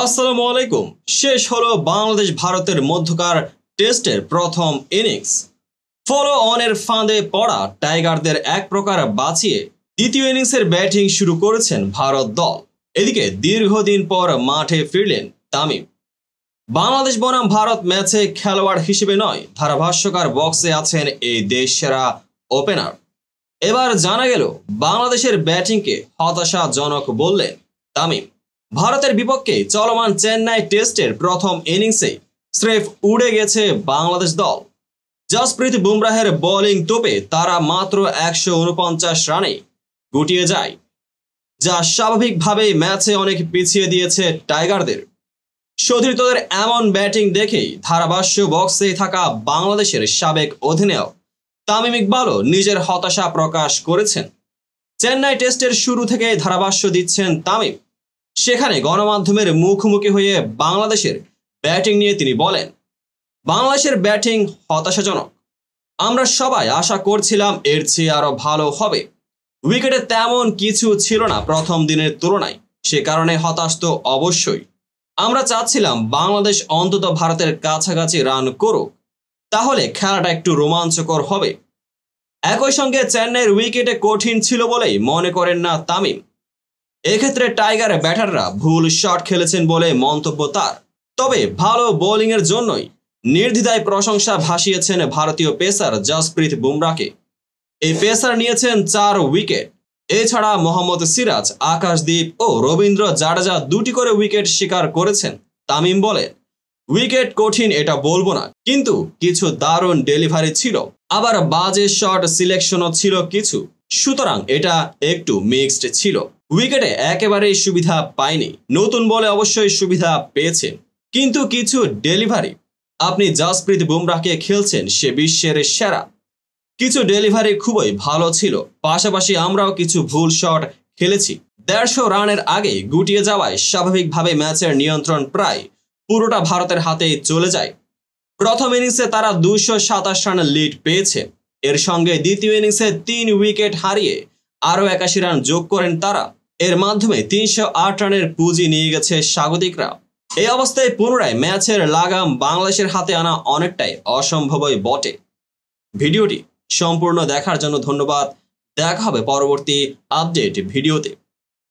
আসসালামু আলাইকুম শেষ হলো বাংলাদেশ ভারতের মধ্যকার টেস্টের প্রথম ইনিংস ফলো অনের ফাঁদে পড়া টাইগারদের এক প্রকার বাঁচিয়ে দ্বিতীয় ইনিংসের ব্যাটিং শুরু করেছেন ভারত দল এদিকে দীর্ঘদিন পর মাঠে ফিরলেন তামিম বাংলাদেশ বনাম ভারত ম্যাচে খেলোয়াড় হিসেবে নয় ধারাভাষ্যকার বক্সে আছেন এই দেশ সেরা ওপেনার এবার জানা গেল বাংলাদেশের ব্যাটিংকে হতাশাজনক বললেন তামিম ভারতের বিপক্ষে চলমান চেন্নাই টেস্টের প্রথম ইনিংসে স্রেফ উড়ে গেছে বাংলাদেশ দল জসপ্রীত বুমরাহের বোলিং তোপে তারা মাত্র একশো উনপঞ্চাশ রানে গুটিয়ে যায় যা স্বাভাবিকভাবেই ম্যাচে অনেক পিছিয়ে দিয়েছে টাইগারদের শোধিতদের এমন ব্যাটিং দেখেই ধারাভাষ্য বক্সে থাকা বাংলাদেশের সাবেক অধিনায়ক তামিম ইকবালও নিজের হতাশা প্রকাশ করেছেন চেন্নাই টেস্টের শুরু থেকে ধারাভাষ্য দিচ্ছেন তামিম সেখানে গণমাধ্যমের মুখোমুখি হয়ে বাংলাদেশের ব্যাটিং নিয়ে তিনি বলেন বাংলাদেশের ব্যাটিং হতাশাজনক আমরা সবাই আশা করছিলাম এর চেয়ে আরও ভালো হবে উইকেটে তেমন কিছু ছিল না প্রথম দিনের তুলনায় সে কারণে হতাশ তো অবশ্যই আমরা চাচ্ছিলাম বাংলাদেশ অন্তত ভারতের কাছাকাছি রান করুক তাহলে খেলাটা একটু রোমাঞ্চকর হবে একই সঙ্গে চেন্নাইয়ের উইকেটে কঠিন ছিল বলেই মনে করেন না তামিম এক্ষেত্রে টাইগার ব্যাটাররা ভুল শট খেলেছেন বলে মন্তব্য তার তবে ভালো বোলিংয়ের জন্যই নির্দ্বিধায় প্রশংসা ভাসিয়েছেন ভারতীয় পেসার জসপ্রীত বুমরাকে এই পেসার নিয়েছেন চার উইকেট এছাড়া মোহাম্মদ সিরাজ আকাশদীপ ও রবীন্দ্র জাডেজা দুটি করে উইকেট শিকার করেছেন তামিম বলেন উইকেট কঠিন এটা বলবো না কিন্তু কিছু দারুণ ডেলিভারি ছিল আবার বাজে শট সিলেকশনও ছিল কিছু সুতরাং এটা একটু মিক্সড ছিল উইকেটে একেবারেই সুবিধা পায়নি নতুন বলে অবশ্যই সুবিধা পেয়েছে কিন্তু কিছু ডেলিভারি আপনি জাসপ্রীত বুমরাকে খেলছেন সে বিশ্বের সেরা কিছু ডেলিভারি খুবই ভালো ছিল পাশাপাশি আমরাও কিছু ভুল শট খেলেছি দেড়শো রানের আগে গুটিয়ে যাওয়ায় স্বাভাবিকভাবে ম্যাচের নিয়ন্ত্রণ প্রায় পুরোটা ভারতের হাতেই চলে যায় প্রথম ইনিংসে তারা দুশো সাতাশ রানের লিড পেয়েছে এর সঙ্গে দ্বিতীয় ইনিংসে তিন উইকেট হারিয়ে আরও একাশি রান যোগ করেন তারা এর মাধ্যমে তিনশো আট রানের পুঁজি নিয়ে গেছে স্বাগতিকরা এই অবস্থায় পুনরায় ম্যাচের লাগাম বাংলাদেশের হাতে আনা অনেকটাই অসম্ভবই বটে ভিডিওটি সম্পূর্ণ দেখার জন্য ধন্যবাদ দেখা হবে পরবর্তী আপডেট ভিডিওতে